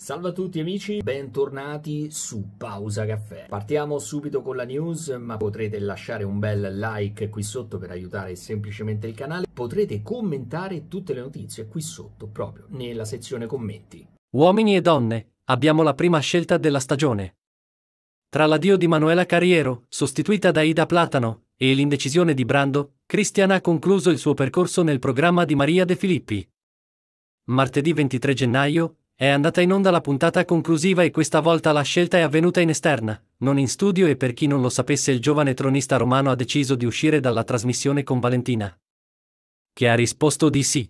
Salve a tutti amici, bentornati su Pausa Caffè. Partiamo subito con la news, ma potrete lasciare un bel like qui sotto per aiutare semplicemente il canale. Potrete commentare tutte le notizie qui sotto, proprio nella sezione commenti. Uomini e donne, abbiamo la prima scelta della stagione. Tra l'addio di Manuela Carriero, sostituita da Ida Platano, e l'indecisione di Brando, Cristiana ha concluso il suo percorso nel programma di Maria De Filippi. Martedì 23 gennaio, è andata in onda la puntata conclusiva e questa volta la scelta è avvenuta in esterna, non in studio e per chi non lo sapesse il giovane tronista romano ha deciso di uscire dalla trasmissione con Valentina. Che ha risposto di sì.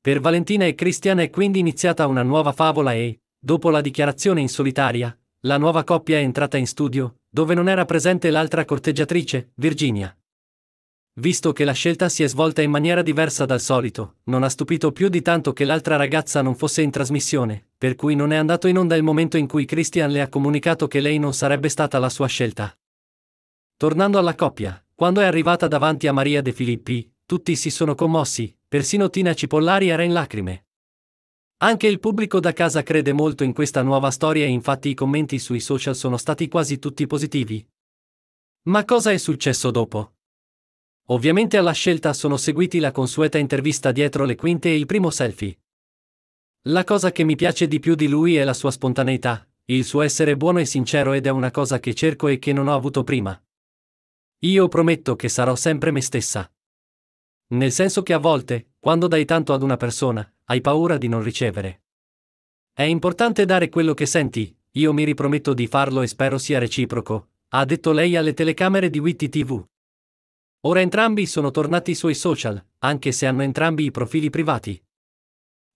Per Valentina e Cristiana è quindi iniziata una nuova favola e, dopo la dichiarazione in solitaria, la nuova coppia è entrata in studio, dove non era presente l'altra corteggiatrice, Virginia. Visto che la scelta si è svolta in maniera diversa dal solito, non ha stupito più di tanto che l'altra ragazza non fosse in trasmissione, per cui non è andato in onda il momento in cui Christian le ha comunicato che lei non sarebbe stata la sua scelta. Tornando alla coppia, quando è arrivata davanti a Maria De Filippi, tutti si sono commossi, persino Tina Cipollari era in lacrime. Anche il pubblico da casa crede molto in questa nuova storia e infatti i commenti sui social sono stati quasi tutti positivi. Ma cosa è successo dopo? Ovviamente alla scelta sono seguiti la consueta intervista dietro le quinte e il primo selfie. La cosa che mi piace di più di lui è la sua spontaneità, il suo essere buono e sincero ed è una cosa che cerco e che non ho avuto prima. Io prometto che sarò sempre me stessa. Nel senso che a volte, quando dai tanto ad una persona, hai paura di non ricevere. È importante dare quello che senti, io mi riprometto di farlo e spero sia reciproco, ha detto lei alle telecamere di Witty TV. Ora entrambi sono tornati sui social, anche se hanno entrambi i profili privati.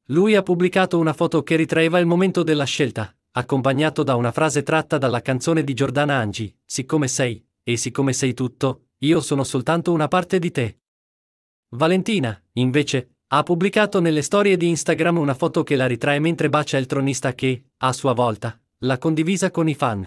Lui ha pubblicato una foto che ritraeva il momento della scelta, accompagnato da una frase tratta dalla canzone di Giordana Angi, Siccome sei, e siccome sei tutto, io sono soltanto una parte di te. Valentina, invece, ha pubblicato nelle storie di Instagram una foto che la ritrae mentre bacia il tronista che, a sua volta, l'ha condivisa con i fan.